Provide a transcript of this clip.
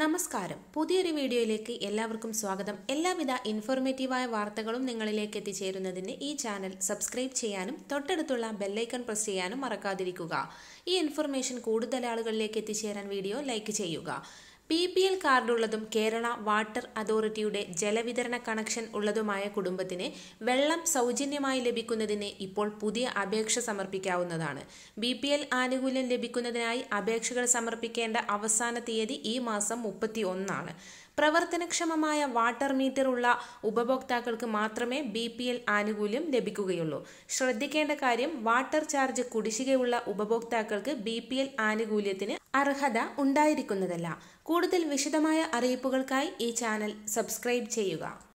നമസ്കാരം പുതിയൊരു വീഡിയോയിലേക്ക് എല്ലാവർക്കും സ്വാഗതം എല്ലാവിധ ഇൻഫോർമേറ്റീവായ വാർത്തകളും നിങ്ങളിലേക്ക് എത്തിച്ചേരുന്നതിന് ഈ ചാനൽ സബ്സ്ക്രൈബ് ചെയ്യാനും തൊട്ടടുത്തുള്ള ബെല്ലൈക്കൺ പ്രസ് ചെയ്യാനും മറക്കാതിരിക്കുക ഈ ഇൻഫർമേഷൻ കൂടുതൽ ആളുകളിലേക്ക് എത്തിച്ചേരാൻ വീഡിയോ ലൈക്ക് ചെയ്യുക പി പി എൽ കാർഡുള്ളതും കേരള വാട്ടർ അതോറിറ്റിയുടെ ജലവിതരണ കണക്ഷൻ ഉള്ളതുമായ കുടുംബത്തിന് വെള്ളം സൗജന്യമായി ലഭിക്കുന്നതിന് ഇപ്പോൾ പുതിയ അപേക്ഷ സമർപ്പിക്കാവുന്നതാണ് ബി പി എൽ ആനുകൂല്യം ലഭിക്കുന്നതിനായി അപേക്ഷകൾ സമർപ്പിക്കേണ്ട അവസാന തീയതി ഈ മാസം മുപ്പത്തി ഒന്നാണ് പ്രവർത്തനക്ഷമമായ വാട്ടർ മീറ്റർ ഉള്ള ഉപഭോക്താക്കൾക്ക് മാത്രമേ ബി പി എൽ ആനുകൂല്യം ലഭിക്കുകയുള്ളൂ ശ്രദ്ധിക്കേണ്ട കാര്യം വാട്ടർ ചാർജ് കുടിശ്ശികയുള്ള ഉപഭോക്താക്കൾക്ക് ബി പി എൽ ആനുകൂല്യത്തിന് അർഹത ഉണ്ടായിരിക്കുന്നതല്ല കൂടുതൽ വിശദമായ അറിയിപ്പുകൾക്കായി ഈ ചാനൽ സബ്സ്ക്രൈബ് ചെയ്യുക